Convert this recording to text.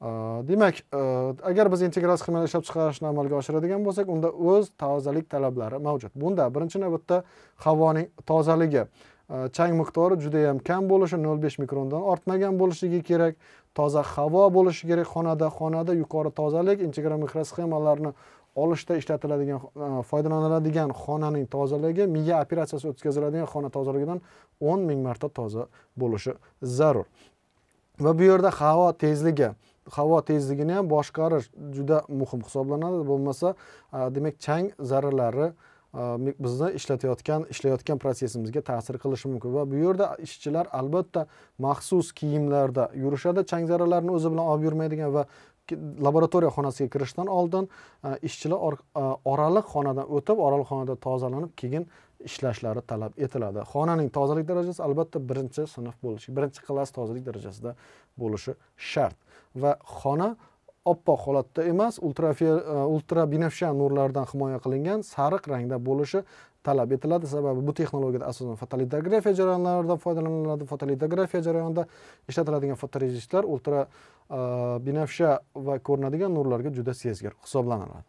demak agar biz integral sxemalar ishlab chiqarishni amalga oshiradigan bo'lsak unda o'z tozalik talablari mavjud bunda birinchi navbatda havoning tozaligi chang miqdori juda yam kam bo'lishi nol besh mikrondan ortmagan bo'lishligi kerak toza havo bo'lishi kerak xonada xonada yuqori tozalik integra mikrosxemalarni olishda ishlatiladigan foydalaniladigan xonaning tozaligi miya operatsiyasi o'tkaziladigan xona tozaligidan o'n ming marta toza bo'lishi zarur va bu yerda havo tezligi havo tezligini ham boshqarish juda muhim hisoblanadi bo'lmasa demak chang zarralari Э, bizni ishlatayotgan ishlayotgan protsesimizga ta'sir qilishi mumkin va bu yerda ishchilar albatta maxsus kiyimlarda yurishadi chang zarralarini o'zi bilan olib yurmaydigan va laboratoriya xonasiga kirishdan oldin e, ishchilar e, oraliq xonadan o'tib oraliq xonada tozalanib keyin ishlashlari talab etiladi xonaning tozalik darajasi albatta birinchi sinf bo'lishi birinchi klass tozalik darajasida bo'lishi shart va xona oppoq holatda emas ultra e, ultra binafsha nurlardan himoya qilingan sariq rangda bo'lishi talab etiladi sababi bu texnologiyada asosan fotolitografiya jarayonlarida foydalaniladi fotolitografiya jarayonida ishlatiladigan fotorezistlar ultra e, binafsha va ko'rinadigan nurlarga juda sezgir hisoblanadi